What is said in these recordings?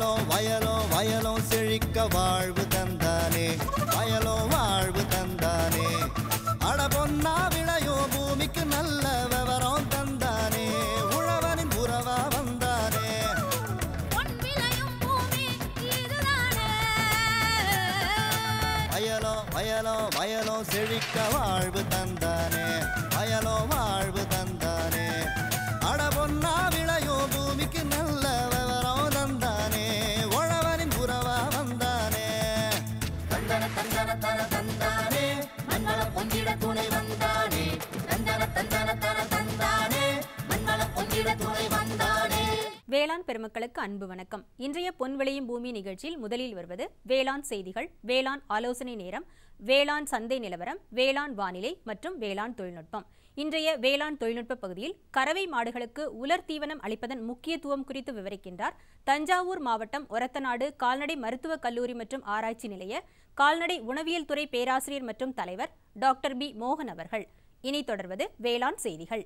வயலோ வயலோ வயலோ செழிக்க வாழ்வு தந்தானே வயலோ வாழ்வு தந்தானே அட பொன்னா விளையோ பூமிக்கு நல்ல விவரம் தந்தானே உழவனின் உறவா வந்தானே வயலோ வயலோ வயலோ செழிக்க வாழ்வு தந்த வேளாண் பெருமக்களுக்கு அன்பு வணக்கம் இன்றைய பொன்விளையும் பூமி நிகழ்ச்சியில் முதலில் வருவது வேளாண் செய்திகள் வேளாண் ஆலோசனை நேரம் வேளாண் சந்தை நிலவரம் வேளாண் வானிலை மற்றும் வேளாண் தொழில்நுட்பம் இன்றைய வேளாண் தொழில்நுட்ப பகுதியில் கறவை மாடுகளுக்கு உலர் தீவனம் அளிப்பதன் முக்கியத்துவம் குறித்து விவரிக்கின்றார் தஞ்சாவூர் மாவட்டம் ஒரத்தநாடு கால்நடை மருத்துவக் கல்லூரி மற்றும் ஆராய்ச்சி நிலைய கால்நடை உணவியல் துறை பேராசிரியர் மற்றும் தலைவர் டாக்டர் பி மோகன் அவர்கள் இனி தொடர்வது வேளாண் செய்திகள்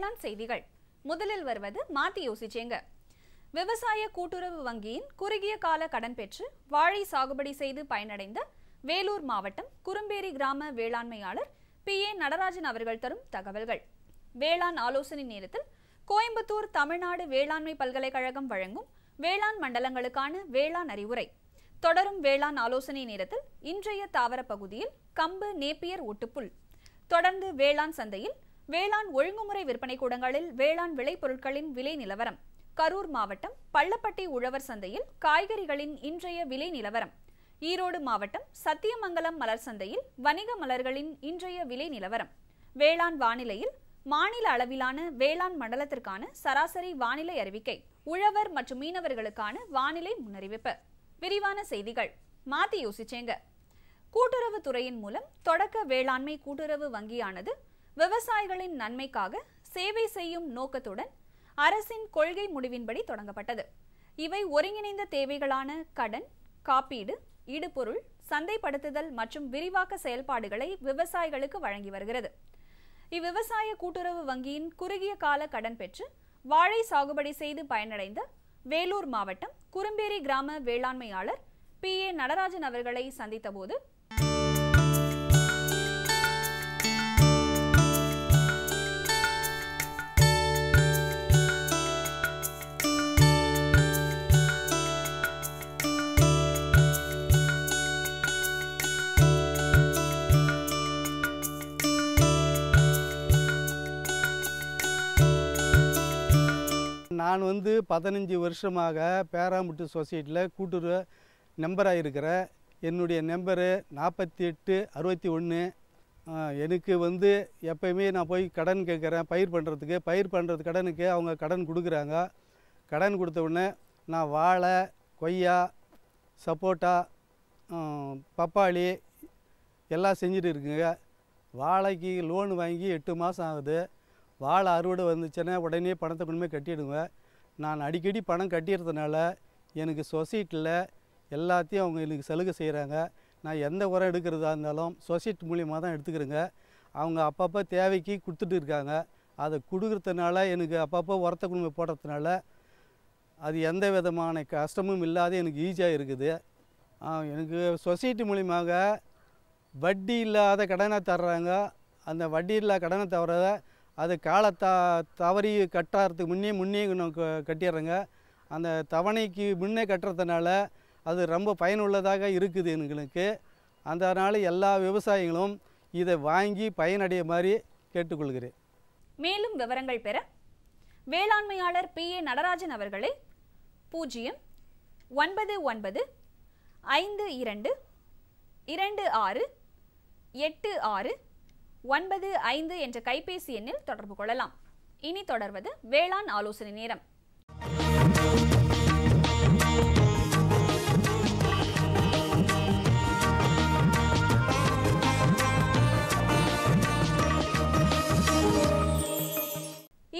வேளாண் செய்திகள் முதலில் வருவது மாத்தி யோசிச்சேங்க விவசாய கூட்டுறவு வங்கியின் குறுகிய கால கடன் பெற்று வாழை சாகுபடி செய்து பயனடைந்த வேலூர் மாவட்டம் குறும்பேரி கிராம வேளாண்மையாளர் பி ஏ நடராஜன் அவர்கள் தரும் தகவல்கள் வேளாண் ஆலோசனை நேரத்தில் கோயம்புத்தூர் தமிழ்நாடு வேளாண்மை பல்கலைக்கழகம் வழங்கும் வேளாண் மண்டலங்களுக்கான வேளாண் அறிவுரை தொடரும் வேளாண் ஆலோசனை நேரத்தில் இன்றைய தாவர பகுதியில் கம்பு நேப்பியர் ஒட்டுப்புல் தொடர்ந்து வேளாண் சந்தையில் வேளாண் ஒழுங்குமுறை விற்பனை கூடங்களில் வேளாண் விளைபொருட்களின் விலை நிலவரம் கரூர் மாவட்டம் பள்ளப்பட்டி உழவர் சந்தையில் காய்கறிகளின் இன்றைய விலை நிலவரம் ஈரோடு மாவட்டம் சத்தியமங்கலம் மலர் சந்தையில் வணிக மலர்களின் இன்றைய விலை நிலவரம் வேளாண் வானிலையில் மாநில அளவிலான வேளாண் மண்டலத்திற்கான சராசரி வானிலை அறிவிக்கை உழவர் மற்றும் மீனவர்களுக்கான வானிலை முன்னறிவிப்பு விரிவான செய்திகள் மாத்தி யோசிச்சேங்க கூட்டுறவு துறையின் மூலம் தொடக்க வேளாண்மை கூட்டுறவு வங்கியானது விவசாயிகளின் நன்மைக்காக சேவை செய்யும் நோக்கத்துடன் அரசின் கொள்கை முடிவின்படி தொடங்கப்பட்டது இவை ஒருங்கிணைந்த தேவைகளான கடன் காப்பீடு இடுபொருள் சந்தைப்படுத்துதல் மற்றும் விரிவாக்க செயல்பாடுகளை விவசாயிகளுக்கு வழங்கி வருகிறது இவ்விவசாய கூட்டுறவு வங்கியின் குறுகிய கால கடன் பெற்று வாழை சாகுபடி செய்து பயனடைந்த வேலூர் மாவட்டம் குறும்பேரி கிராம வேளாண்மையாளர் பி ஏ நடராஜன் அவர்களை சந்தித்தபோது நான் வந்து பதினஞ்சு வருஷமாக பேராமுட்டு சொசைட்டியில் கூட்டுறவு நம்பராக இருக்கிறேன் என்னுடைய நம்பரு நாற்பத்தி எட்டு அறுபத்தி ஒன்று எனக்கு வந்து எப்பயுமே நான் போய் கடன் கேட்குறேன் பயிர் பண்ணுறதுக்கு பயிர் பண்ணுறது கடனுக்கு அவங்க கடன் கொடுக்குறாங்க கடன் கொடுத்த உடனே நான் வாழை கொய்யா சப்போட்டா பப்பாளி எல்லாம் செஞ்சுட்டு இருக்குங்க வாழைக்கு லோன் வாங்கி எட்டு மாதம் ஆகுது வாழை அறுவடை வந்துச்சுன்னா உடனே பணத்தை கொண்டு கட்டிவிடுங்க நான் அடிக்கடி பணம் கட்டிடுறதுனால எனக்கு சொசைட்டியில் எல்லாத்தையும் அவங்க எனக்கு சலுகை செய்கிறாங்க நான் எந்த உரம் எடுக்கிறதா இருந்தாலும் சொசைட்டி மூலியமாக தான் எடுத்துக்கிறேங்க அவங்க அப்பப்போ தேவைக்கு கொடுத்துட்டு இருக்காங்க அதை கொடுக்குறதுனால எனக்கு அப்பப்போ உரத்த குழுமை போடுறதுனால அது எந்த விதமான கஷ்டமும் இல்லாத எனக்கு ஈஸியாக இருக்குது எனக்கு சொசைட்டி மூலியமாக வட்டி இல்லாத கடனை தர்றாங்க அந்த வட்டி இல்லாத கடனை தவிர அது காலத்தா தவறி கட்டுறதுக்கு முன்னே முன்னே கட்டிடுறேங்க அந்த தவணைக்கு முன்னே கட்டுறதுனால அது ரொம்ப பயனுள்ளதாக இருக்குது எங்களுக்கு அதனால் எல்லா விவசாயிகளும் இதை வாங்கி பயனடைய மாதிரி கேட்டுக்கொள்கிறேன் மேலும் விவரங்கள் பெற வேளாண்மையாளர் பி ஏ நடராஜன் அவர்களை பூஜ்ஜியம் ஒன்பது ஒன்பது ஐந்து இரண்டு இரண்டு ஆறு எட்டு ஆறு ஒன்பது ஐந்து என்ற கைபேசி எண்ணில் தொடர்பு கொள்ளலாம் இனி தொடர்வது வேளாண் ஆலோசனை நேரம்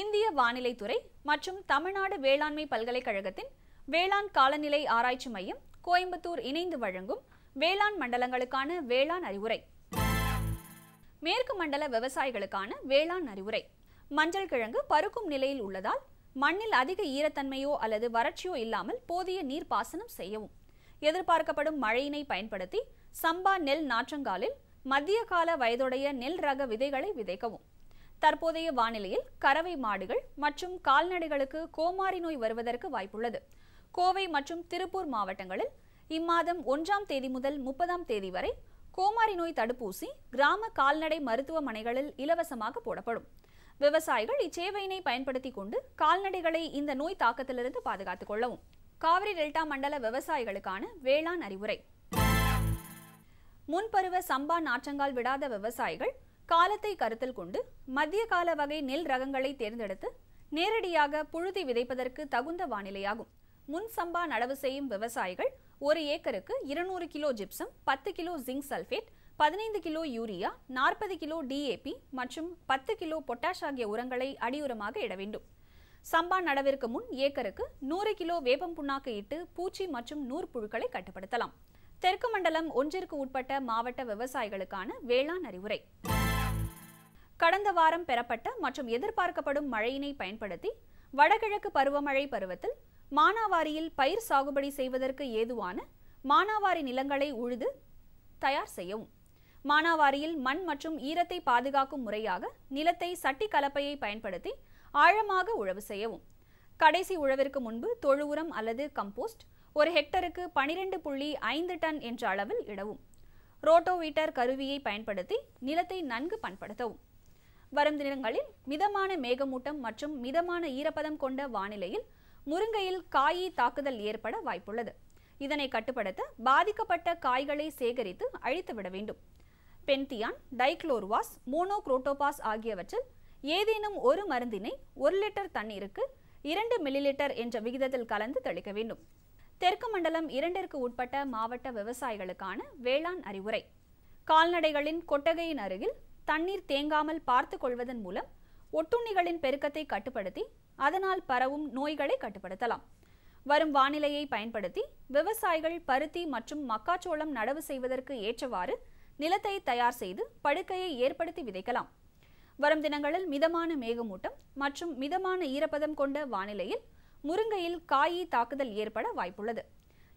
இந்திய துறை மற்றும் தமிழ்நாடு வேளாண்மை பல்கலைக்கழகத்தின் வேளாண் காலநிலை ஆராய்ச்சி மையம் கோயம்புத்தூர் இணைந்து வழங்கும் வேளாண் மண்டலங்களுக்கான வேளாண் அறிவுரை மேற்கு மண்டல விவசாயிகளுக்கான வேளாண் அறிவுரை மஞ்சள் கிழங்கு பருக்கும் நிலையில் உள்ளதால் மண்ணில் அதிக ஈரத்தன்மையோ அல்லது வறட்சியோ இல்லாமல் போதிய நீர் பாசனம் செய்யவும் எதிர்பார்க்கப்படும் மழையினை பயன்படுத்தி சம்பா நெல் நாற்றங்காலில் மத்திய கால வயதுடைய நெல் ரக விதைகளை விதைக்கவும் தற்போதைய வானிலையில் கறவை மாடுகள் மற்றும் கால்நடைகளுக்கு கோமாரி நோய் வருவதற்கு வாய்ப்புள்ளது கோவை மற்றும் திருப்பூர் மாவட்டங்களில் இம்மாதம் ஒன்றாம் தேதி முதல் முப்பதாம் தேதி வரை கோமாரி நோய் தடுப்பூசி கிராம கால்நடை மருத்துவமனைகளில் இலவசமாக போடப்படும் விவசாயிகள் இச்சேவையினை பயன்படுத்தி கொண்டு கால்நடைகளை இந்த நோய் தாக்கத்திலிருந்து பாதுகாத்துக் கொள்ளவும் காவிரி டெல்டா மண்டல விவசாயிகளுக்கான வேளாண் அறிவுரை முன்பருவ சம்பா நாற்றங்கால் விடாத விவசாயிகள் காலத்தை கருத்தில் கொண்டு மத்திய கால வகை நெல் ரகங்களை தேர்ந்தெடுத்து நேரடியாக புழுதி விதைப்பதற்கு தகுந்த வானிலையாகும் முன் சம்பா நடவு செய்யும் விவசாயிகள் ஒரு ஏக்கருக்கு இருநூறு கிலோ ஜிப்சம் பத்து கிலோ ஜிங்க் சல்ஃபேட் பதினைந்து கிலோ யூரியா நாற்பது கிலோ டிஏபி மற்றும் பத்து கிலோ பொட்டாஷ் ஆகிய உரங்களை அடியுரமாக இட வேண்டும் சம்பா நடவிற்கு முன் ஏக்கருக்கு நூறு கிலோ வேப்பம் புண்ணாக்கு இட்டு பூச்சி மற்றும் நூறு புழுக்களை கட்டுப்படுத்தலாம் தெற்கு மண்டலம் ஒன்றிற்கு உட்பட்ட மாவட்ட விவசாயிகளுக்கான வேளாண் அறிவுரை கடந்த வாரம் பெறப்பட்ட மற்றும் எதிர்பார்க்கப்படும் மழையினை பயன்படுத்தி வடகிழக்கு பருவமழை பருவத்தில் மானாவாரியில் பயிர் சாகுபடி செய்வதற்கு ஏதுவான மானாவாரி நிலங்களை உழுது தயார் செய்யவும் மானாவாரியில் மண் மற்றும் ஈரத்தை பாதுகாக்கும் முறையாக நிலத்தை சட்டி கலப்பையை பயன்படுத்தி ஆழமாக உழவு செய்யவும் கடைசி உழவிற்கு முன்பு தொழு உரம் அல்லது கம்போஸ்ட் ஒரு ஹெக்டருக்கு பனிரெண்டு புள்ளி ஐந்து டன் என்ற அளவில் இடவும் ரோட்டோவீட்டர் கருவியை பயன்படுத்தி நிலத்தை நன்கு பண்படுத்தவும் வரும் தினங்களில் மிதமான மேகமூட்டம் மற்றும் மிதமான ஈரப்பதம் கொண்ட வானிலையில் முருங்கையில் காயி தாக்குதல் ஏற்பட வாய்ப்புள்ளது இதனை கட்டுப்படுத்த பாதிக்கப்பட்ட காய்களை சேகரித்து அழித்துவிட வேண்டும் பென்தியான் டைக்ளோர்வாஸ் மோனோக்ரோட்டோபாஸ் ஆகியவற்றில் ஏதேனும் ஒரு மருந்தினை ஒரு லிட்டர் தண்ணீருக்கு இரண்டு மில்லிலிட்டர் என்ற விகிதத்தில் கலந்து தெளிக்க வேண்டும் தெற்கு மண்டலம் இரண்டிற்கு உட்பட்ட மாவட்ட விவசாயிகளுக்கான வேளாண் அறிவுரை கால்நடைகளின் கொட்டகையின் அருகில் தண்ணீர் தேங்காமல் பார்த்துக் கொள்வதன் மூலம் ஒட்டுண்ணிகளின் பெருக்கத்தை கட்டுப்படுத்தி அதனால் பரவும் நோய்களை கட்டுப்படுத்தலாம் வரும் வானிலையை பயன்படுத்தி விவசாயிகள் பருத்தி மற்றும் மக்காச்சோளம் நடவு செய்வதற்கு ஏற்றவாறு நிலத்தை தயார் செய்து படுக்கையை ஏற்படுத்தி விதைக்கலாம் வரும் தினங்களில் மிதமான மேகமூட்டம் மற்றும் மிதமான ஈரப்பதம் கொண்ட வானிலையில் முருங்கையில் காயி தாக்குதல் ஏற்பட வாய்ப்புள்ளது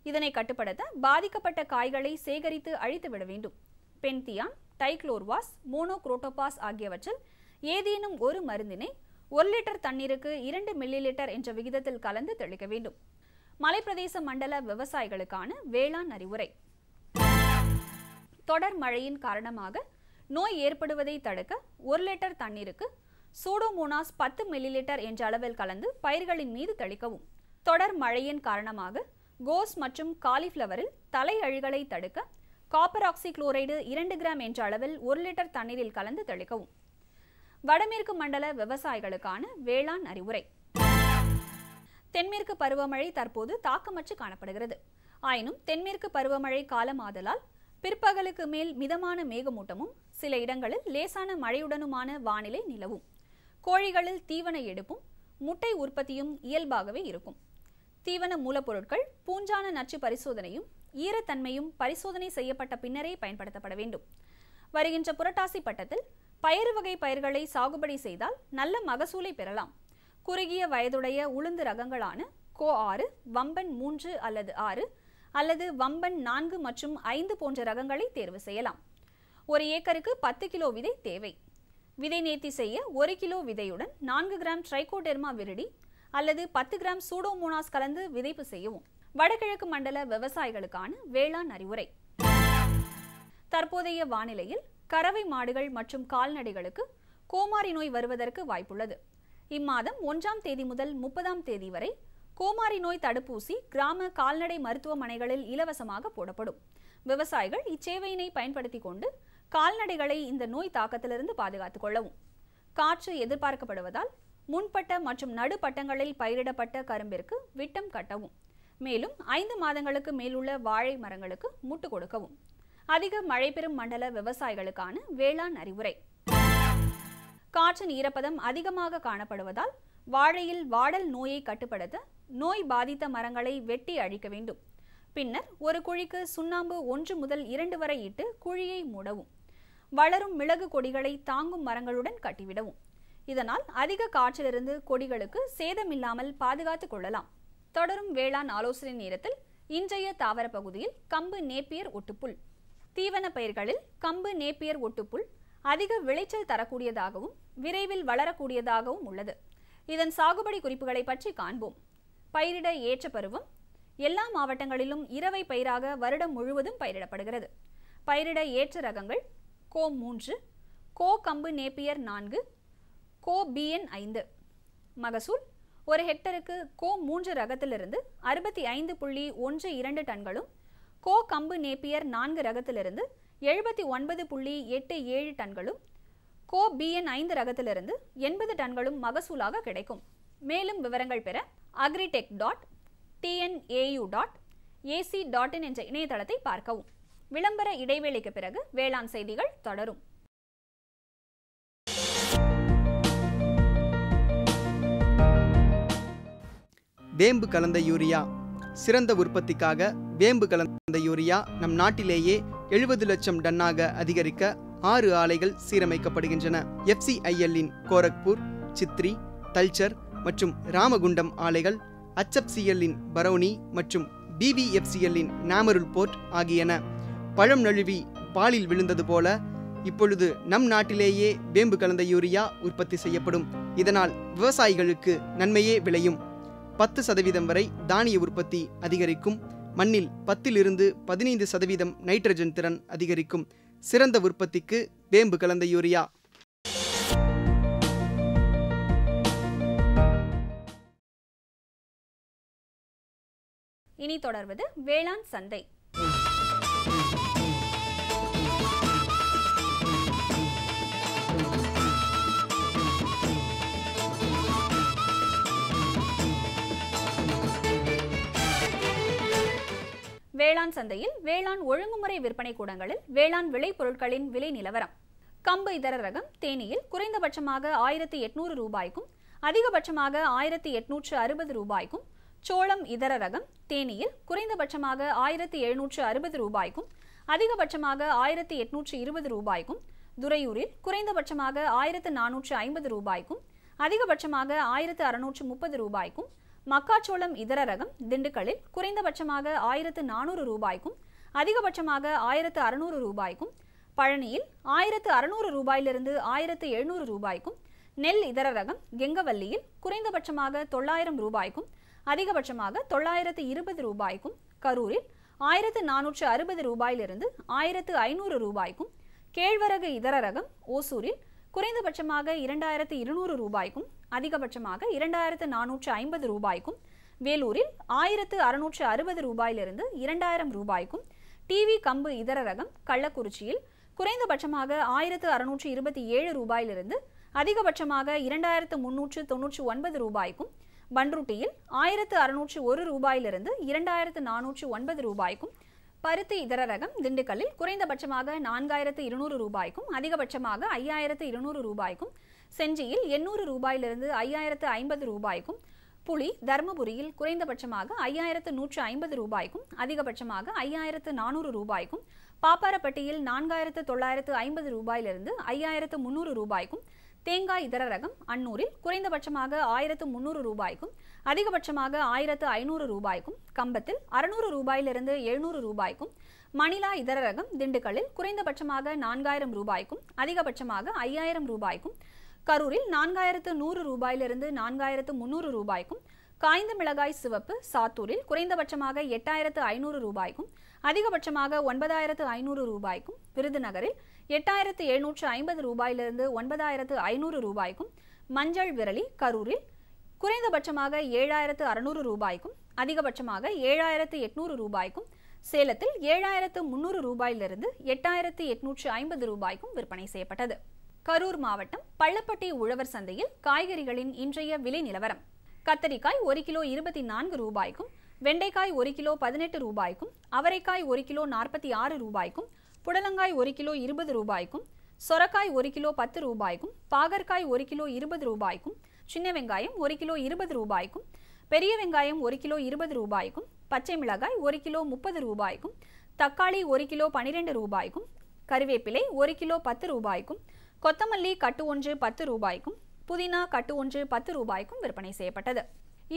இதனை கட்டுப்படுத்த பாதிக்கப்பட்ட காய்களை சேகரித்து அழித்து விட வேண்டும் பென்தியான் டைக்ளோர்வாஸ் மோனோக்ரோட்டோபாஸ் ஆகியவற்றில் ஏதேனும் ஒரு மருந்தினை ஒரு லிட்டர் தண்ணீருக்கு இரண்டு மில்லி லிட்டர் என்ற விகிதத்தில் கலந்து தெளிக்க வேண்டும் மலைப்பிரதேச மண்டல விவசாயிகளுக்கான வேளாண் அறிவுரை தொடர் மழையின் காரணமாக நோய் ஏற்படுவதை தடுக்க ஒரு லிட்டர் தண்ணீருக்கு சூடோமோனாஸ் பத்து மில்லி லிட்டர் என்ற அளவில் கலந்து பயிர்களின் மீது தெளிக்கவும் தொடர் மழையின் காரணமாக கோஸ் மற்றும் காலிஃப்ளவரில் தலை அழுகலை தடுக்க காப்பர் ஆக்சிக்ளோரைடு குளோரைடு இரண்டு கிராம் என்ற அளவில் ஒரு லிட்டர் தண்ணீரில் கலந்து தெளிக்கவும் வடமேற்கு மண்டல விவசாயிகளுக்கான வேளாண் அறிவுரை தென்மேற்கு பருவமழை தற்போது தாக்கமற்று காணப்படுகிறது ஆயினும் தென்மேற்கு பருவமழை காலமாதலால் பிற்பகலுக்கு மேல் மிதமான மேகமூட்டமும் சில இடங்களில் லேசான மழையுடனுமான வானிலை நிலவும் கோழிகளில் தீவன எடுப்பும் முட்டை உற்பத்தியும் இயல்பாகவே இருக்கும் தீவன மூலப்பொருட்கள் பூஞ்சான நச்சு பரிசோதனையும் ஈரத்தன்மையும் பரிசோதனை செய்யப்பட்ட பின்னரே பயன்படுத்தப்பட வேண்டும் வருகின்ற புரட்டாசி பட்டத்தில் பயிர் வகை பயிர்களை சாகுபடி செய்தால் நல்ல மகசூலை பெறலாம் குறுகிய வயதுடைய உளுந்து ரகங்களான கோ ஆறு வம்பன் மூன்று அல்லது ஆறு அல்லது வம்பன் நான்கு மற்றும் ஐந்து போன்ற ரகங்களை தேர்வு செய்யலாம் ஒரு ஏக்கருக்கு பத்து கிலோ விதை தேவை விதை நேர்த்தி செய்ய ஒரு கிலோ விதையுடன் நான்கு கிராம் ட்ரைகோடெர்மா விருடி அல்லது பத்து கிராம் சூடோமோனாஸ் கலந்து விதைப்பு செய்யவும் வடகிழக்கு மண்டல விவசாயிகளுக்கான வேளாண் அறிவுரை தற்போதைய வானிலையில் கறவை மாடுகள் மற்றும் கால்நடைகளுக்கு கோமாரி நோய் வருவதற்கு வாய்ப்புள்ளது இம்மாதம் ஒன்றாம் தேதி முதல் முப்பதாம் தேதி வரை கோமாரி நோய் தடுப்பூசி கிராம கால்நடை மருத்துவமனைகளில் இலவசமாக போடப்படும் விவசாயிகள் இச்சேவையினை பயன்படுத்தி கொண்டு கால்நடைகளை இந்த நோய் தாக்கத்திலிருந்து பாதுகாத்துக் கொள்ளவும் காற்று எதிர்பார்க்கப்படுவதால் முன்பட்ட மற்றும் நடுப்பட்டங்களில் பயிரிடப்பட்ட கரும்பிற்கு விட்டம் கட்டவும் மேலும் ஐந்து மாதங்களுக்கு மேலுள்ள வாழை மரங்களுக்கு முட்டு கொடுக்கவும் அதிக மழை பெறும் மண்டல விவசாயிகளுக்கான வேளாண் அறிவுரை காற்றின் ஈரப்பதம் அதிகமாக காணப்படுவதால் வாழையில் வாடல் நோயை கட்டுப்படுத்த நோய் பாதித்த மரங்களை வெட்டி அழிக்க வேண்டும் பின்னர் ஒரு குழிக்கு சுண்ணாம்பு ஒன்று முதல் இரண்டு வரை இட்டு குழியை மூடவும் வளரும் மிளகு கொடிகளை தாங்கும் மரங்களுடன் கட்டிவிடவும் இதனால் அதிக காற்றிலிருந்து கொடிகளுக்கு சேதமில்லாமல் பாதுகாத்துக் கொள்ளலாம் தொடரும் வேளாண் ஆலோசனை நேரத்தில் இன்றைய தாவர பகுதியில் கம்பு நேப்பியர் ஒட்டுப்புல் தீவன பயிர்களில் கம்பு நேப்பியர் ஒட்டுப்புல் அதிக விளைச்சல் தரக்கூடியதாகவும் விரைவில் வளரக்கூடியதாகவும் உள்ளது இதன் சாகுபடி குறிப்புகளை பற்றி காண்போம் பயிரிட ஏற்ற பருவம் எல்லா மாவட்டங்களிலும் இரவை பயிராக வருடம் முழுவதும் பயிரிடப்படுகிறது பயிரிட ஏற்ற ரகங்கள் கோ மூன்று கோ கம்பு நேப்பியர் நான்கு கோ பிஎன் ஐந்து மகசூல் ஒரு ஹெக்டருக்கு கோ மூன்று ரகத்திலிருந்து அறுபத்தி ஐந்து புள்ளி ஒன்று இரண்டு டன்களும் கோ கம்பு நேப்பியர் நான்கு ரகத்திலிருந்து எழுபத்தி ஒன்பது புள்ளி எட்டு ஏழு டன்களும் கோ பிஎன் ஐந்து ரகத்திலிருந்து எண்பது டன்களும் மகசூலாக கிடைக்கும் மேலும் விவரங்கள் பெற agritech dot TNAU dot AC dot in என்ற இணையதளத்தை பார்க்கவும் விளம்பர இடைவேளைக்கு பிறகு வேளாண் செய்திகள் தொடரும் வேம்பு கலந்த யூரியா சிறந்த உற்பத்திக்காக வேம்பு கலந்த யூரியா நம் நாட்டிலேயே எழுபது லட்சம் டன்னாக அதிகரிக்க ஆறு ஆலைகள் சீரமைக்கப்படுகின்றன எஃப்சிஐஎல்லின் கோரக்பூர் சித்ரி தல்ச்சர் மற்றும் ராமகுண்டம் ஆலைகள் அச்எஃப்சிஎல்லின் பரௌனி மற்றும் பிவிஎஃப்சிஎல்லின் நாமருல் போர்ட் ஆகியன பழம் நழுவி பாலில் விழுந்தது போல இப்பொழுது நம் நாட்டிலேயே வேம்பு கலந்த யூரியா உற்பத்தி செய்யப்படும் இதனால் விவசாயிகளுக்கு நன்மையே விளையும் பத்து சதவீதம் வரை தானிய உற்பத்தி அதிகரிக்கும் மண்ணில் பத்திலிருந்து பதினைந்து சதவீதம் நைட்ரஜன் திறன் அதிகரிக்கும் சிறந்த உற்பத்திக்கு வேம்பு கலந்த யூரியா இனி தொடர்வது வேளாண் சந்தை வேளாண் சந்தையில் வேளாண் ஒழுங்குமுறை விற்பனை கூடங்களில் வேளாண் விளைபொருட்களின் விலை நிலவரம் கம்பு இதர ரகம் தேனியில் குறைந்தபட்சமாக ஆயிரத்தி எட்நூறு ரூபாய்க்கும் அதிகபட்சமாக ஆயிரத்தி எட்நூற்று அறுபது ரூபாய்க்கும் சோளம் இதர ரகம் தேனியில் குறைந்தபட்சமாக ஆயிரத்தி எழுநூற்று அறுபது ரூபாய்க்கும் அதிகபட்சமாக ஆயிரத்தி எட்நூற்று இருபது ரூபாய்க்கும் துறையூரில் குறைந்தபட்சமாக ஆயிரத்து நானூற்று ஐம்பது ரூபாய்க்கும் அதிகபட்சமாக ஆயிரத்து அறுநூற்று முப்பது ரூபாய்க்கும் மக்காச்சோளம் இதர ரகம் திண்டுக்கல்லில் குறைந்தபட்சமாக ஆயிரத்து நானூறு ரூபாய்க்கும் அதிகபட்சமாக ஆயிரத்து அறுநூறு ரூபாய்க்கும் பழனியில் ஆயிரத்து அறுநூறு ரூபாயிலிருந்து ஆயிரத்து எழுநூறு ரூபாய்க்கும் நெல் இதர ரகம் கெங்கவல்லியில் குறைந்தபட்சமாக தொள்ளாயிரம் ரூபாய்க்கும் அதிகபட்சமாக தொள்ளாயிரத்து இருபது ரூபாய்க்கும் கரூரில் ஆயிரத்து நானூற்று அறுபது ரூபாயிலிருந்து ஆயிரத்து ஐநூறு ரூபாய்க்கும் கேழ்வரகு இதர ரகம் ஓசூரில் குறைந்தபட்சமாக இரண்டாயிரத்து இருநூறு ரூபாய்க்கும் அதிகபட்சமாக இரண்டாயிரத்து நானூற்று ஐம்பது ரூபாய்க்கும் வேலூரில் ஆயிரத்து அறுநூற்று அறுபது ரூபாயிலிருந்து இரண்டாயிரம் ரூபாய்க்கும் டிவி கம்பு இதர ரகம் கள்ளக்குறிச்சியில் குறைந்தபட்சமாக ஆயிரத்து அறுநூற்று இருபத்தி ஏழு ரூபாயிலிருந்து அதிகபட்சமாக இரண்டாயிரத்து முன்னூற்று தொன்னூற்று ஒன்பது ரூபாய்க்கும் பன்ருட்டியில் ஆயிரத்து அறுநூற்று ஒரு ரூபாயிலிருந்து இரண்டாயிரத்து நானூற்று ஒன்பது ரூபாய்க்கும் பருத்தி இதர ரகம் திண்டுக்கல்லில் குறைந்தபட்சமாக நான்காயிரத்து இருநூறு ரூபாய்க்கும் அதிகபட்சமாக ஐயாயிரத்து இருநூறு ரூபாய்க்கும் செஞ்சியில் எண்ணூறு ரூபாயிலிருந்து ஐயாயிரத்து ஐம்பது ரூபாய்க்கும் புலி தருமபுரியில் குறைந்தபட்சமாக ஐயாயிரத்து நூற்று ஐம்பது ரூபாய்க்கும் அதிகபட்சமாக ஐயாயிரத்து நானூறு ரூபாய்க்கும் பாப்பாரப்பட்டியில் நான்காயிரத்து தொள்ளாயிரத்து ஐம்பது ரூபாயிலிருந்து ஐயாயிரத்து முன்னூறு ரூபாய்க்கும் தேங்காய் இதர ரகம் அன்னூரில் குறைந்தபட்சமாக ஆயிரத்து முன்னூறு ரூபாய்க்கும் அதிகபட்சமாக ஆயிரத்து ஐநூறு ரூபாய்க்கும் கம்பத்தில் அறுநூறு ரூபாயிலிருந்து எழுநூறு ரூபாய்க்கும் மணிலா இதர ரகம் திண்டுக்கல்லில் குறைந்தபட்சமாக நான்காயிரம் ரூபாய்க்கும் அதிகபட்சமாக ஐயாயிரம் ரூபாய்க்கும் கரூரில் நான்காயிரத்து நூறு ரூபாயிலிருந்து நான்காயிரத்து முன்னூறு ரூபாய்க்கும் காய்ந்த மிளகாய் சிவப்பு சாத்தூரில் குறைந்தபட்சமாக எட்டாயிரத்து ஐநூறு ரூபாய்க்கும் அதிகபட்சமாக ஒன்பதாயிரத்து ஐநூறு ரூபாய்க்கும் விருதுநகரில் எட்டாயிரத்து எழுநூற்று ஐம்பது ரூபாயிலிருந்து ஒன்பதாயிரத்து ஐநூறு ரூபாய்க்கும் மஞ்சள் விரலி கரூரில் குறைந்தபட்சமாக ஏழாயிரத்து அறுநூறு ரூபாய்க்கும் அதிகபட்சமாக ஏழாயிரத்து எட்நூறு ரூபாய்க்கும் சேலத்தில் ஏழாயிரத்து முன்னூறு ரூபாயிலிருந்து எட்டாயிரத்து எட்நூற்று ஐம்பது ரூபாய்க்கும் விற்பனை செய்யப்பட்டது கரூர் மாவட்டம் பள்ளப்பட்டி உழவர் சந்தையில் காய்கறிகளின் இன்றைய விலை நிலவரம் கத்தரிக்காய் ஒரு கிலோ இருபத்தி நான்கு ரூபாய்க்கும் வெண்டைக்காய் ஒரு கிலோ பதினெட்டு ரூபாய்க்கும் அவரைக்காய் ஒரு கிலோ நாற்பத்தி ஆறு ரூபாய்க்கும் புடலங்காய் ஒரு கிலோ இருபது ரூபாய்க்கும் சொரக்காய் ஒரு கிலோ பத்து ரூபாய்க்கும் பாகற்காய் ஒரு கிலோ இருபது ரூபாய்க்கும் சின்ன வெங்காயம் ஒரு கிலோ இருபது ரூபாய்க்கும் பெரிய வெங்காயம் ஒரு கிலோ இருபது ரூபாய்க்கும் பச்சை மிளகாய் ஒரு கிலோ முப்பது ரூபாய்க்கும் தக்காளி ஒரு கிலோ பனிரெண்டு ரூபாய்க்கும் கருவேப்பிலை ஒரு கிலோ பத்து ரூபாய்க்கும் கொத்தமல்லி கட்டு ஒன்று பத்து ரூபாய்க்கும் புதினா கட்டு ஒன்று பத்து ரூபாய்க்கும் விற்பனை செய்யப்பட்டது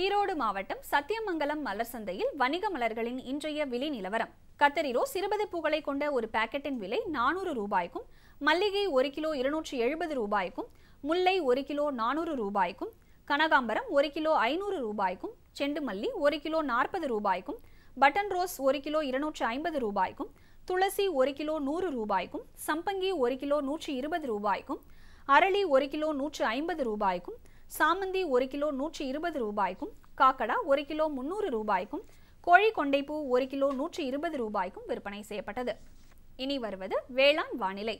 ஈரோடு மாவட்டம் சத்தியமங்கலம் மலர் சந்தையில் வணிக மலர்களின் இன்றைய விலை நிலவரம் கத்தரி ரோஸ் இருபது பூக்களை கொண்ட ஒரு பாக்கெட்டின் விலை நானூறு ரூபாய்க்கும் மல்லிகை ஒரு கிலோ இருநூற்றி எழுபது ரூபாய்க்கும் முல்லை ஒரு கிலோ நானூறு ரூபாய்க்கும் கனகாம்பரம் ஒரு கிலோ ஐநூறு ரூபாய்க்கும் செண்டுமல்லி ஒரு கிலோ நாற்பது ரூபாய்க்கும் பட்டன் ரோஸ் ஒரு கிலோ இருநூற்றி ஐம்பது ரூபாய்க்கும் துளசி ஒரு கிலோ நூறு ரூபாய்க்கும் சம்பங்கி ஒரு கிலோ நூற்றி இருபது ரூபாய்க்கும் அரளி ஒரு கிலோ நூற்று ஐம்பது ரூபாய்க்கும் சாமந்தி ஒரு கிலோ நூற்றி இருபது ரூபாய்க்கும் காக்கடா ஒரு கிலோ முந்நூறு ரூபாய்க்கும் கோழி கொண்டைப்பூ ஒரு கிலோ நூற்றி இருபது ரூபாய்க்கும் விற்பனை செய்யப்பட்டது இனி வருவது வேளாண் வானிலை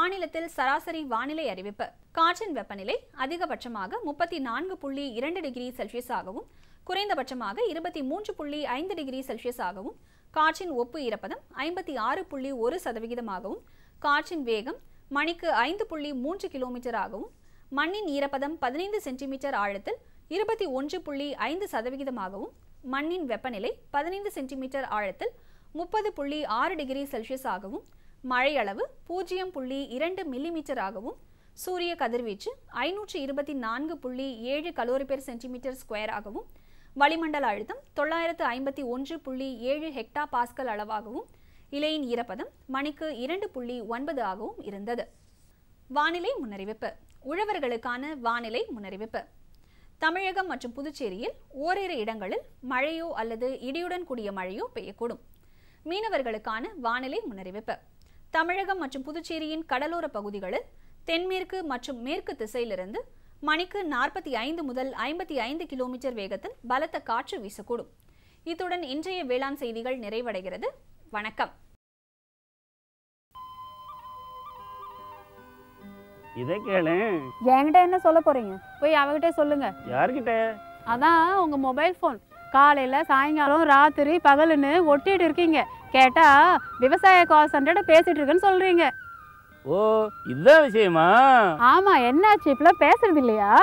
மாநிலத்தில் சராசரி வானிலை அறிவிப்பு காற்றின் வெப்பநிலை அதிகபட்சமாக முப்பத்தி நான்கு புள்ளி இரண்டு டிகிரி செல்சியஸாகவும் குறைந்தபட்சமாக இருபத்தி மூன்று புள்ளி ஐந்து டிகிரி செல்சியஸாகவும் காற்றின் ஒப்பு ஈரப்பதம் ஐம்பத்தி ஆறு புள்ளி ஒரு சதவிகிதமாகவும் காற்றின் வேகம் மணிக்கு ஐந்து புள்ளி மூன்று கிலோமீட்டர் ஆகவும் மண்ணின் ஈரப்பதம் பதினைந்து சென்டிமீட்டர் ஆழத்தில் இருபத்தி ஒன்று புள்ளி ஐந்து சதவிகிதமாகவும் மண்ணின் வெப்பநிலை பதினைந்து சென்டிமீட்டர் ஆழத்தில் முப்பது புள்ளி ஆறு டிகிரி செல்சியஸாகவும் மழையளவு பூஜ்ஜியம் புள்ளி இரண்டு ஆகவும் சூரிய கதிர்வீச்சு ஐநூற்றி இருபத்தி நான்கு புள்ளி ஏழு கலோரி பேர் சென்டிமீட்டர் ஸ்கொயர் ஆகவும் வளிமண்டல அழுத்தம் தொள்ளாயிரத்து ஐம்பத்தி ஒன்று புள்ளி ஏழு ஹெக்டா பாஸ்கல் அளவாகவும் இலையின் ஈரப்பதம் மணிக்கு இரண்டு புள்ளி ஒன்பது ஆகவும் இருந்தது வானிலை முன்னறிவிப்பு உழவர்களுக்கான வானிலை முன்னறிவிப்பு தமிழகம் மற்றும் புதுச்சேரியில் ஓரிரு இடங்களில் மழையோ அல்லது இடியுடன் கூடிய மழையோ பெய்யக்கூடும் மீனவர்களுக்கான வானிலை முன்னறிவிப்பு தமிழகம் மற்றும் புதுச்சேரியின் கடலோர பகுதிகளில் தென்மேற்கு மற்றும் மேற்கு திசையிலிருந்து மணிக்கு நாற்பத்தி ஐந்து முதல் ஐம்பத்தி ஐந்து கிலோமீட்டர் வேகத்தில் பலத்த காற்று வீசக்கூடும் இத்துடன் இன்றைய வேளாண் செய்திகள் நிறைவடைகிறது வணக்கம் இதை கேளு என்கிட்ட என்ன சொல்ல போறீங்க போய் அவகிட்ட சொல்லுங்க யார்கிட்ட அதான் உங்க மொபைல் போன் காலையில சாயங்காலம் ராத்திரி பகலுன்னு ஒட்டிட்டு இருக்கீங்க கேட்டால் விவசாய கால் பேசிட்டு பேசிகிட்டு இருக்கேன்னு சொல்கிறீங்க ஓ இதுதான் விஷயமா ஆமாம் என்னாச்சு இப்பெல்லாம் பேசுறது இல்லையா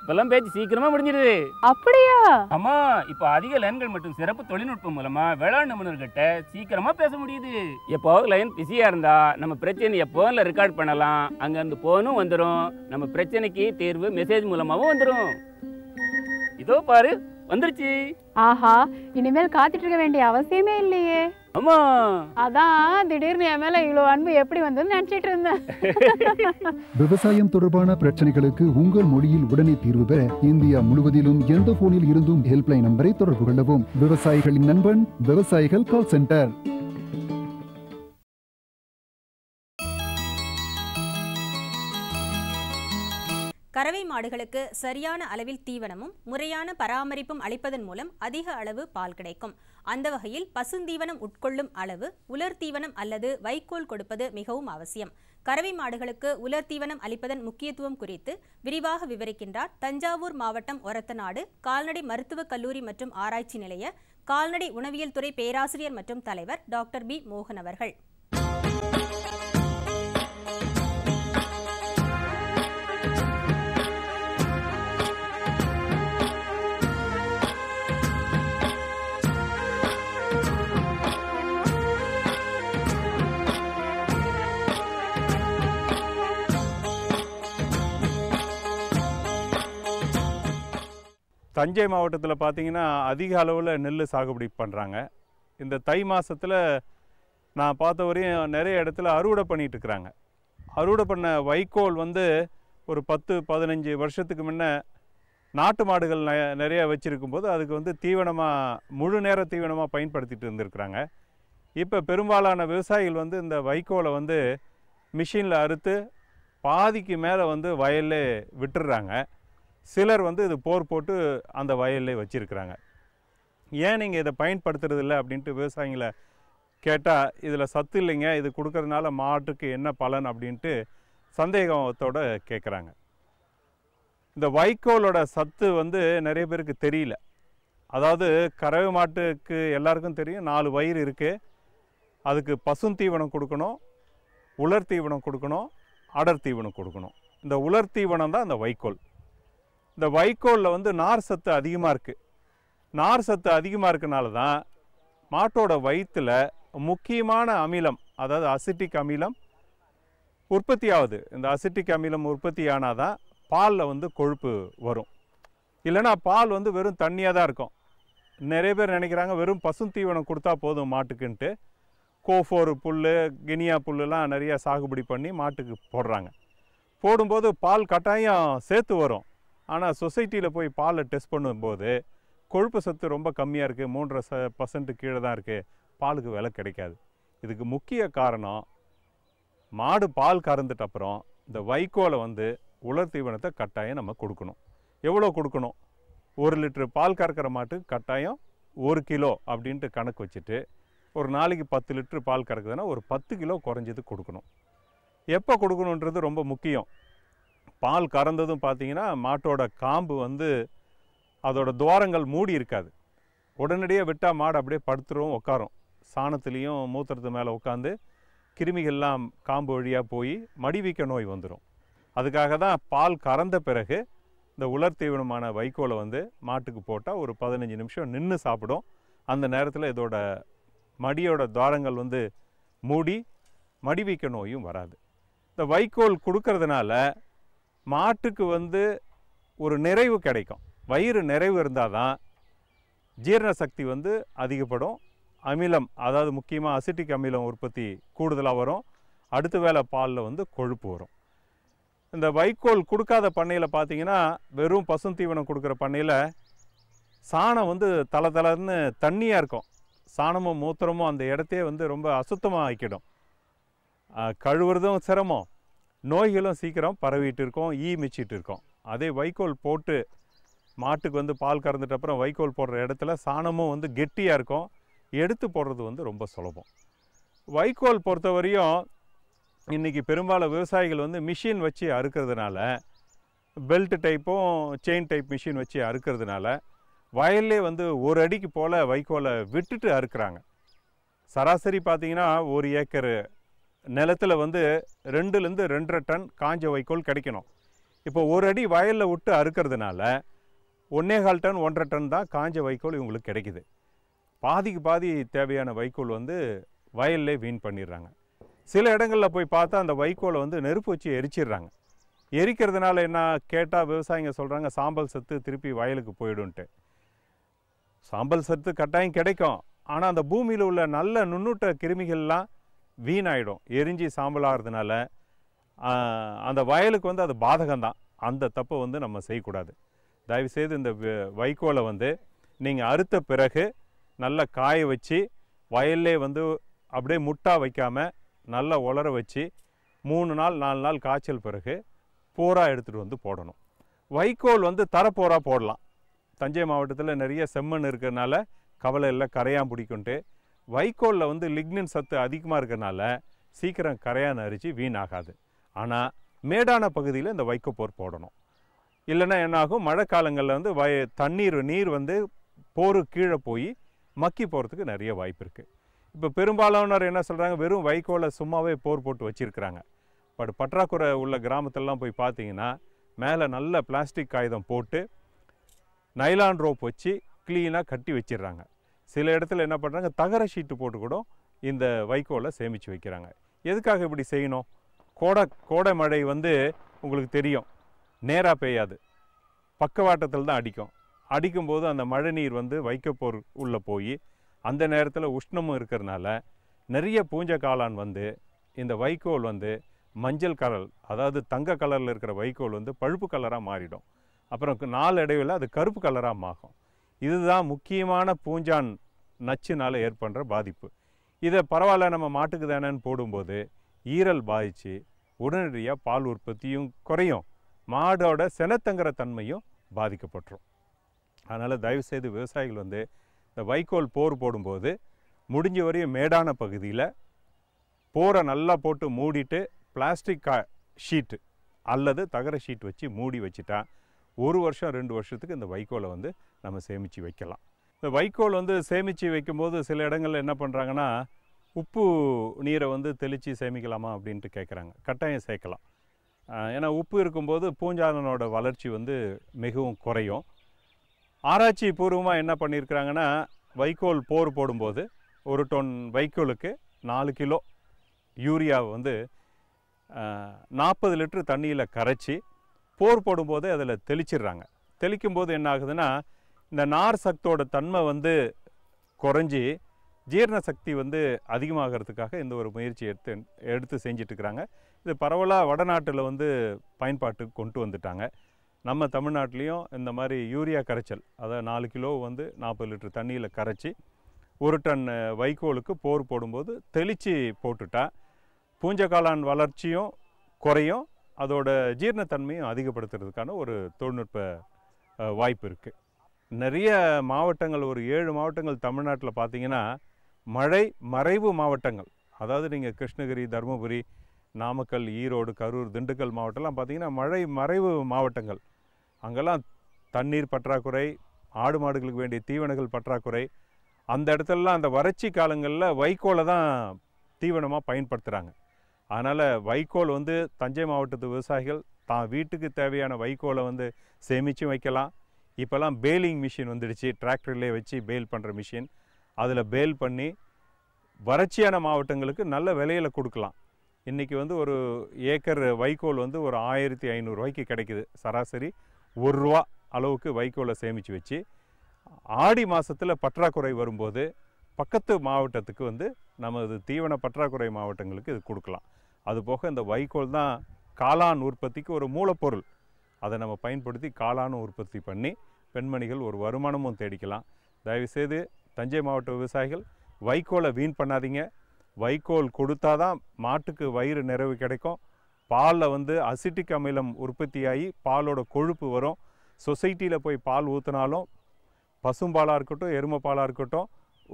இப்பெல்லாம் பேச்சு சீக்கிரமா முடிஞ்சிருது அப்படியா ஆமா இப்ப அதிக லைன்கள் மற்றும் சிறப்பு தொழில்நுட்பம் மூலமா வேளாண் நிபுணர்கிட்ட சீக்கிரமா பேச முடியுது எப்பாவது லைன் பிஸியா இருந்தா நம்ம பிரச்சனைய போன்ல ரெக்கார்ட் பண்ணலாம் அங்க இருந்து போனும் வந்துடும் நம்ம பிரச்சனைக்கு தேர்வு மெசேஜ் மூலமாவும் வந்துடும் இதோ பாரு வந்துருச்சு ஆஹா இனிமேல் காத்துட்டு இருக்க வேண்டிய அவசியமே இல்லையே அதான் திடீர்னு என் மேல இவ்வளவு அன்பு எப்படி வந்ததுன்னு நினைச்சிட்டு இருந்தேன் விவசாயம் தொடர்பான பிரச்சனைகளுக்கு உங்கள் மொழியில் உடனே தீர்வு பெற இந்தியா முழுவதிலும் எந்த போனில் இருந்தும் ஹெல்ப்லைன் நம்பரை தொடர்பு கொள்ளவும் விவசாயிகளின் நண்பன் விவசாயிகள் கால் சென்டர் மாடுகளுக்கு சரியான அளவில் தீவனமும் முறையான பராமரிப்பும் அளிப்பதன் மூலம் அதிக அளவு பால் கிடைக்கும் அந்த வகையில் பசுந்தீவனம் உட்கொள்ளும் அளவு உலர் தீவனம் அல்லது வைக்கோல் கொடுப்பது மிகவும் அவசியம் கறவை மாடுகளுக்கு உலர் தீவனம் அளிப்பதன் முக்கியத்துவம் குறித்து விரிவாக விவரிக்கின்றார் தஞ்சாவூர் மாவட்டம் ஒரத்தநாடு கால்நடை மருத்துவக் கல்லூரி மற்றும் ஆராய்ச்சி நிலைய கால்நடை உணவியல் துறை பேராசிரியர் மற்றும் தலைவர் டாக்டர் பி மோகன் அவர்கள் தஞ்சை மாவட்டத்தில் பார்த்திங்கன்னா அதிக அளவில் நெல் சாகுபடி பண்ணுறாங்க இந்த தை மாதத்தில் நான் பார்த்த வரையும் நிறைய இடத்துல அறுவடை பண்ணிகிட்ருக்குறாங்க அறுவடை பண்ண வைக்கோல் வந்து ஒரு பத்து பதினஞ்சு வருஷத்துக்கு முன்ன நாட்டு மாடுகள் ந நிறையா வச்சுருக்கும் போது அதுக்கு வந்து தீவனமாக முழு நேர தீவனமாக பயன்படுத்திட்டு இருந்திருக்கிறாங்க இப்போ பெரும்பாலான விவசாயிகள் வந்து இந்த வைக்கோலை வந்து மிஷினில் அறுத்து பாதிக்கு மேலே வந்து வயல்லே விட்டுடுறாங்க சிலர் வந்து இது போர் போட்டு அந்த வயலில் வச்சுருக்கிறாங்க ஏன் நீங்கள் இதை பயன்படுத்துறது இல்லை அப்படின்ட்டு விவசாயிங்களை கேட்டால் இதில் சத்து இல்லைங்க இது கொடுக்கறதுனால மாட்டுக்கு என்ன பலன் அப்படின்ட்டு சந்தேகத்தோடு கேட்குறாங்க இந்த வைக்கோலோட சத்து வந்து நிறைய பேருக்கு தெரியல அதாவது கறவை மாட்டுக்கு எல்லாருக்கும் தெரியும் நாலு வயிறு இருக்குது அதுக்கு பசுந்தீவனம் கொடுக்கணும் உலர் தீவனம் கொடுக்கணும் அடர் தீவனம் கொடுக்கணும் இந்த உலர் தீவனம் தான் அந்த வைக்கோல் இந்த வைக்கோலில் வந்து நார் சத்து அதிகமாக இருக்குது நார் சத்து அதிகமாக இருக்கனால தான் மாட்டோட வயிற்றில் முக்கியமான அமிலம் அதாவது அசிட்டிக் அமிலம் உற்பத்தி ஆகுது இந்த அசிட்டிக் அமிலம் உற்பத்தி ஆனால் தான் பாலில் வந்து கொழுப்பு வரும் இல்லைனா பால் வந்து வெறும் தண்ணியாக தான் இருக்கும் நிறைய பேர் நினைக்கிறாங்க வெறும் பசுந்தீவனம் கொடுத்தா போதும் மாட்டுக்குன்ட்டு கோஃபோர் புல் கினியா புல்லுலாம் நிறையா சாகுபடி பண்ணி மாட்டுக்கு போடுறாங்க போடும்போது பால் கட்டாயம் சேர்த்து வரும் ஆனால் சொசைட்டியில் போய் பாலை டெஸ்ட் பண்ணும்போது கொழுப்பு சத்து ரொம்ப கம்மியாக இருக்குது மூன்றரை ச பர்சன்ட்டு கீழே தான் இருக்குது பாலுக்கு விலை கிடைக்காது இதுக்கு முக்கிய காரணம் மாடு பால் கறந்துட்ட அப்புறம் இந்த வைக்கோலை வந்து உலர் தீவனத்தை கட்டாயம் நம்ம கொடுக்கணும் எவ்வளோ கொடுக்கணும் ஒரு லிட்டரு பால் கறக்கிற மாட்டுக்கு கட்டாயம் ஒரு கிலோ அப்படின்ட்டு கணக்கு வச்சுட்டு ஒரு நாளைக்கு பத்து லிட்ரு பால் கறக்குதுன்னா ஒரு பத்து கிலோ குறைஞ்சது கொடுக்கணும் எப்போ கொடுக்கணுன்றது ரொம்ப முக்கியம் பால் கறந்ததும் பார்த்தீங்கன்னா மாட்டோட காம்பு வந்து அதோட துவாரங்கள் மூடி இருக்காது உடனடியாக விட்டால் மாடு அப்படியே படுத்துரும் உட்காரும் சாணத்துலேயும் மூத்திரத்து மேலே உட்காந்து கிருமிகள்லாம் காம்பு வழியாக போய் மடிவீக்க நோய் வந்துடும் அதுக்காக தான் பால் கறந்த பிறகு இந்த உலர் தீவனமான வைக்கோலை வந்து மாட்டுக்கு போட்டால் ஒரு பதினஞ்சு நிமிஷம் நின்று சாப்பிடும் அந்த நேரத்தில் இதோட மடியோட துவாரங்கள் வந்து மூடி மடிவிக்க நோயும் வராது இந்த வைக்கோல் கொடுக்கறதுனால மாட்டுக்கு வந்து ஒரு நிறைவு கிடைக்கும் வயிறு நிறைவு இருந்தால் தான் ஜீரண சக்தி வந்து அதிகப்படும் அமிலம் அதாவது முக்கியமாக அசிட்டிக் அமிலம் உற்பத்தி கூடுதலாக வரும் அடுத்த வேலை பாலில் வந்து கொழுப்பு வரும் இந்த வைக்கோல் கொடுக்காத பண்ணையில் பார்த்தீங்கன்னா வெறும் பசுந்தீவனம் கொடுக்குற பண்ணையில் சாணம் வந்து தலை தலைன்னு தண்ணியாக இருக்கும் சாணமும் மூத்திரமும் அந்த இடத்தையே வந்து ரொம்ப அசுத்தமாக ஆக்கிடும் கழுவுறதும் சிரமம் நோய்களும் சீக்கிரம் பரவிட்டு இருக்கும் ஈ மிச்சிட்டு இருக்கும் அதே வைக்கோல் போட்டு மாட்டுக்கு வந்து பால் கறந்துட்ட அப்புறம் வைக்கோல் போடுற இடத்துல சாணமும் வந்து கெட்டியாக இருக்கும் எடுத்து போடுறது வந்து ரொம்ப சுலபம் வைக்கோல் பொறுத்த வரையும் இன்றைக்கி பெரும்பாலும் விவசாயிகள் வந்து மிஷின் வச்சு அறுக்கிறதுனால பெல்ட் டைப்பும் செயின் டைப் மிஷின் வச்சு அறுக்கிறதுனால வயல்லே வந்து ஒரு அடிக்கு போல் வைக்கோலை விட்டுட்டு அறுக்கிறாங்க சராசரி பார்த்திங்கன்னா ஒரு ஏக்கரு நிலத்தில் வந்து ரெண்டுலேருந்து ரெண்டரை டன் காஞ்ச வைக்கோல் கிடைக்கணும் இப்போ ஒரு அடி வயலில் விட்டு அறுக்கிறதுனால ஒன்றே கால் டன் ஒன்றரை டன் தான் காஞ்ச வைக்கோல் இவங்களுக்கு கிடைக்குது பாதிக்கு பாதி தேவையான வைக்கோல் வந்து வயல்லே வீண் பண்ணிடுறாங்க சில இடங்களில் போய் பார்த்தா அந்த வைக்கோலை வந்து நெருப்பு வச்சு எரிச்சிடுறாங்க எரிக்கிறதுனால என்ன கேட்டால் விவசாயிங்க சொல்கிறாங்க சாம்பல் சத்து திருப்பி வயலுக்கு போயிடும்ன்ட்டு சாம்பல் சத்து கட்டாயம் கிடைக்கும் ஆனால் அந்த பூமியில் உள்ள நல்ல நுண்ணூட்ட கிருமிகள்லாம் வீணாயிடும் எரிஞ்சு ஆகிறதுனால அந்த வயலுக்கு வந்து அது பாதகம்தான் அந்த தப்பை வந்து நம்ம செய்யக்கூடாது தயவுசெய்து இந்த வைக்கோலை வந்து நீங்கள் அறுத்த பிறகு நல்லா காய வச்சு வயல்லே வந்து அப்படியே முட்டா வைக்காமல் நல்லா உலர வச்சு மூணு நாள் நாலு நாள் காய்ச்சல் பிறகு போரா எடுத்துகிட்டு வந்து போடணும் வைக்கோல் வந்து தரப்போராக போடலாம் தஞ்சை மாவட்டத்தில் நிறைய செம்மண் இருக்கிறனால கவலை இல்லை கரையாம் பிடிக்கும்ட்டு வைக்கோலில் வந்து லிக்னின் சத்து அதிகமாக இருக்கிறனால சீக்கிரம் கரையான அரிச்சு வீணாகாது ஆனால் மேடான பகுதியில் இந்த வைக்கோப்போர் போடணும் இல்லைன்னா என்னாகும் மழை காலங்களில் வந்து வய தண்ணீர் நீர் வந்து போர் கீழே போய் மக்கி போகிறதுக்கு நிறைய வாய்ப்பு இருக்குது இப்போ பெரும்பாலானவர் என்ன சொல்கிறாங்க வெறும் வைக்கோலை சும்மாவே போர் போட்டு வச்சுருக்கிறாங்க பட் பற்றாக்குறை உள்ள கிராமத்திலலாம் போய் பார்த்தீங்கன்னா மேலே நல்ல பிளாஸ்டிக் காகிதம் போட்டு நைலான் ரோப் வச்சு க்ளீனாக கட்டி வச்சிடுறாங்க சில இடத்துல என்ன பண்ணுறாங்க தகர ஷீட்டு போட்டு கூட இந்த வைக்கோலை சேமித்து வைக்கிறாங்க எதுக்காக இப்படி செய்யணும் கோடை கோடை மழை வந்து உங்களுக்கு தெரியும் நேராக பெய்யாது பக்கவாட்டத்தில் தான் அடிக்கும் அடிக்கும்போது அந்த மழை நீர் வந்து வைக்கப்போர் உள்ளே போய் அந்த நேரத்தில் உஷ்ணமும் இருக்கிறனால நிறைய பூஞ்ச காளான் வந்து இந்த வைக்கோல் வந்து மஞ்சள் கலர் அதாவது தங்க கலரில் இருக்கிற வைக்கோல் வந்து பழுப்பு கலராக மாறிடும் அப்புறம் நாலு இடைவில் அது கருப்பு கலராக மாறும் இதுதான் முக்கியமான பூஞ்சான் நச்சுனால் ஏற்படுற பாதிப்பு இதை பரவாயில்ல நம்ம மாட்டுக்கு தானேன்னு போடும்போது ஈரல் பாதித்து உடனடியாக பால் உற்பத்தியும் குறையும் மாடோட செனத்தங்கிற தன்மையும் பாதிக்கப்பட்டுரும் அதனால் தயவுசெய்து விவசாயிகள் வந்து இந்த வைக்கோல் போர் போடும்போது முடிஞ்ச வரையும் மேடான பகுதியில் போரை நல்லா போட்டு மூடிட்டு பிளாஸ்டிக் கா ஷீட்டு அல்லது தகர ஷீட் வச்சு மூடி வச்சுட்டா ஒரு வருஷம் ரெண்டு வருஷத்துக்கு இந்த வைக்கோலை வந்து நம்ம சேமித்து வைக்கலாம் இந்த வைக்கோல் வந்து சேமித்து வைக்கும்போது சில இடங்களில் என்ன பண்ணுறாங்கன்னா உப்பு நீரை வந்து தெளித்து சேமிக்கலாமா அப்படின்ட்டு கேட்குறாங்க கட்டாயம் சேர்க்கலாம் ஏன்னா உப்பு இருக்கும்போது பூஞ்சாதனோட வளர்ச்சி வந்து மிகவும் குறையும் ஆராய்ச்சி பூர்வமாக என்ன பண்ணியிருக்கிறாங்கன்னா வைக்கோல் போர் போடும்போது ஒரு டொன் வைக்கோலுக்கு நாலு கிலோ யூரியா வந்து நாற்பது லிட்டரு தண்ணியில் கரைச்சி போர் போடும்போது அதில் தெளிச்சிடுறாங்க தெளிக்கும்போது என்ன ஆகுதுன்னா இந்த நார் சக்தோட தன்மை வந்து குறைஞ்சி ஜீரண சக்தி வந்து அதிகமாகிறதுக்காக இந்த ஒரு முயற்சி எடுத்து எடுத்து செஞ்சிட்ருக்கிறாங்க இது பரவலாக வடநாட்டில் வந்து பயன்பாட்டுக்கு கொண்டு வந்துட்டாங்க நம்ம தமிழ்நாட்டிலையும் இந்த மாதிரி யூரியா கரைச்சல் அதாவது நாலு கிலோ வந்து நாற்பது லிட்டர் தண்ணியில் கரைச்சி ஒரு டன் வைக்கோலுக்கு போர் போடும்போது தெளித்து போட்டுட்டா காளான் வளர்ச்சியும் குறையும் அதோட ஜீரணத்தன்மையும் அதிகப்படுத்துறதுக்கான ஒரு தொழில்நுட்ப வாய்ப்பு இருக்குது நிறைய மாவட்டங்கள் ஒரு ஏழு மாவட்டங்கள் தமிழ்நாட்டில் பார்த்தீங்கன்னா மழை மறைவு மாவட்டங்கள் அதாவது நீங்கள் கிருஷ்ணகிரி தருமபுரி நாமக்கல் ஈரோடு கரூர் திண்டுக்கல் மாவட்டம்லாம் பார்த்தீங்கன்னா மழை மறைவு மாவட்டங்கள் அங்கெல்லாம் தண்ணீர் பற்றாக்குறை ஆடு மாடுகளுக்கு வேண்டிய தீவனங்கள் பற்றாக்குறை அந்த இடத்துலலாம் அந்த வறட்சி காலங்களில் வைக்கோலை தான் தீவனமாக பயன்படுத்துகிறாங்க அதனால் வைக்கோல் வந்து தஞ்சை மாவட்டத்து விவசாயிகள் தான் வீட்டுக்கு தேவையான வைக்கோலை வந்து சேமித்து வைக்கலாம் இப்போல்லாம் பேலிங் மிஷின் வந்துடுச்சு டிராக்டர்லேயே வச்சு பேல் பண்ணுற மிஷின் அதில் பேல் பண்ணி வறட்சியான மாவட்டங்களுக்கு நல்ல விலையில் கொடுக்கலாம் இன்றைக்கி வந்து ஒரு ஏக்கர் வைக்கோல் வந்து ஒரு ஆயிரத்தி ஐநூறுரூவாய்க்கு கிடைக்கிது சராசரி ஒரு ரூபா அளவுக்கு வைக்கோலை சேமித்து வச்சு ஆடி மாதத்தில் பற்றாக்குறை வரும்போது பக்கத்து மாவட்டத்துக்கு வந்து நமது தீவன பற்றாக்குறை மாவட்டங்களுக்கு இது கொடுக்கலாம் அதுபோக இந்த வைக்கோல் தான் காளான் உற்பத்திக்கு ஒரு மூலப்பொருள் அதை நம்ம பயன்படுத்தி காளான் உற்பத்தி பண்ணி பெண்மணிகள் ஒரு வருமானமும் தேடிக்கலாம் தயவுசெய்து தஞ்சை மாவட்ட விவசாயிகள் வைக்கோலை வீண் பண்ணாதீங்க வைக்கோல் கொடுத்தாதான் மாட்டுக்கு வயிறு நிறைவு கிடைக்கும் பாலில் வந்து அசிட்டிக் அமிலம் உற்பத்தியாகி பாலோட கொழுப்பு வரும் சொசைட்டியில் போய் பால் ஊற்றினாலும் பசும்பாலாக இருக்கட்டும் எருமை பாலாக இருக்கட்டும்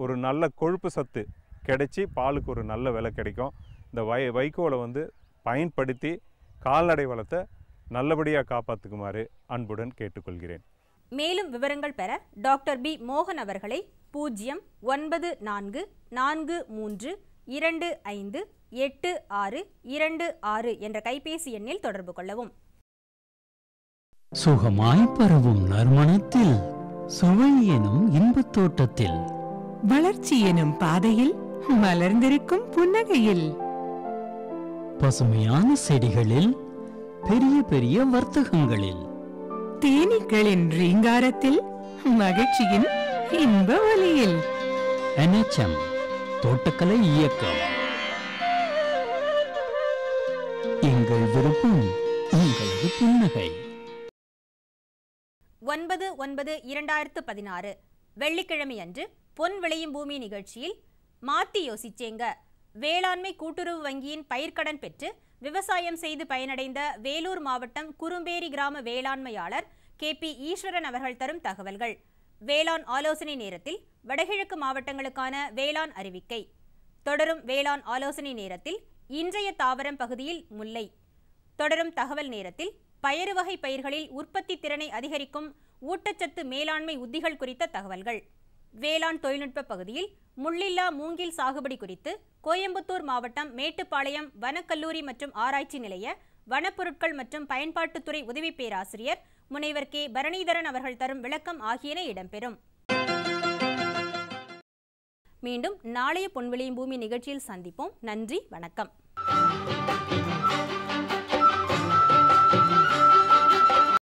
ஒரு நல்ல கொழுப்பு சத்து கிடைச்சி பாலுக்கு ஒரு நல்ல விலை கிடைக்கும் இந்த வை வைக்கோலை வந்து பயன்படுத்தி கால்நடை வளத்தை நல்லபடியாக காப்பாற்றுக்குமாறு அன்புடன் கேட்டுக்கொள்கிறேன் மேலும் விவரங்கள் பெற டாக்டர் பி மோகன் அவர்களை பூஜ்ஜியம் ஒன்பது நான்கு நான்கு மூன்று இரண்டு ஐந்து எட்டு ஆறு இரண்டு ஆறு என்ற கைபேசி எண்ணில் தொடர்பு கொள்ளவும் சுகமாய் பரவும் நறுமணத்தில் சுவை எனும் இன்பத் தோட்டத்தில் வளர்ச்சி எனும் பாதையில் மலர்ந்திருக்கும் புன்னகையில் பசுமையான செடிகளில் பெரிய பெரிய வர்த்தகங்களில் தேனீக்களின் ரீங்காரத்தில் மகிழ்ச்சியின் இன்ப ஒலியில் என்எச்எம் தோட்டக்கலை இயக்கம் எங்கள் விருப்பம் உங்களது புன்னகை ஒன்பது ஒன்பது இரண்டாயிரத்து பதினாறு வெள்ளிக்கிழமை அன்று பொன் விளையும் பூமி நிகழ்ச்சியில் மாத்தி யோசிச்சேங்க வேளாண்மை கூட்டுறவு வங்கியின் பயிர்க்கடன் பெற்று விவசாயம் செய்து பயனடைந்த வேலூர் மாவட்டம் குறும்பேரி கிராம வேளாண்மையாளர் கே பி ஈஸ்வரன் அவர்கள் தரும் தகவல்கள் வேளாண் ஆலோசனை நேரத்தில் வடகிழக்கு மாவட்டங்களுக்கான வேளாண் அறிவிக்கை தொடரும் வேளாண் ஆலோசனை நேரத்தில் இன்றைய தாவரம் பகுதியில் முல்லை தொடரும் தகவல் நேரத்தில் பயறு வகை பயிர்களில் உற்பத்தி திறனை அதிகரிக்கும் ஊட்டச்சத்து மேலாண்மை உத்திகள் குறித்த தகவல்கள் வேளாண் தொழில்நுட்ப பகுதியில் முள்ளில்லா மூங்கில் சாகுபடி குறித்து கோயம்புத்தூர் மாவட்டம் மேட்டுப்பாளையம் வனக்கல்லூரி மற்றும் ஆராய்ச்சி நிலைய வனப்பொருட்கள் மற்றும் பயன்பாட்டுத்துறை உதவி பேராசிரியர் முனைவர் கே பரணிதரன் அவர்கள் தரும் விளக்கம் ஆகியன இடம்பெறும் மீண்டும் நாளைய பொன்விளையும் பூமி நிகழ்ச்சியில் சந்திப்போம் நன்றி வணக்கம்